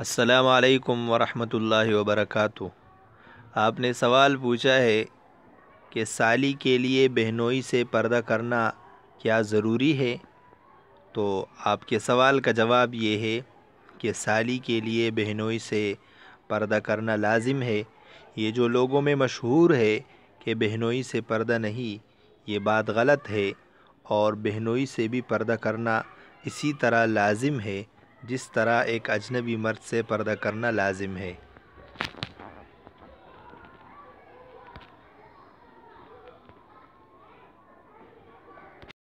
असलकम वरहमल वबरक आपने सवाल पूछा है कि साली के लिए बहनोई से पर्दा करना क्या ज़रूरी है तो आपके सवाल का जवाब ये है कि साली के लिए बहनोई से पर्दा करना लाजिम है ये जो लोगों में मशहूर है कि बहनोई से पर्दा नहीं ये बात गलत है और बहनोई से भी पर्दा करना इसी तरह लाजिम है جس طرح ایک اجنبی مرد سے پردہ کرنا لازم ہے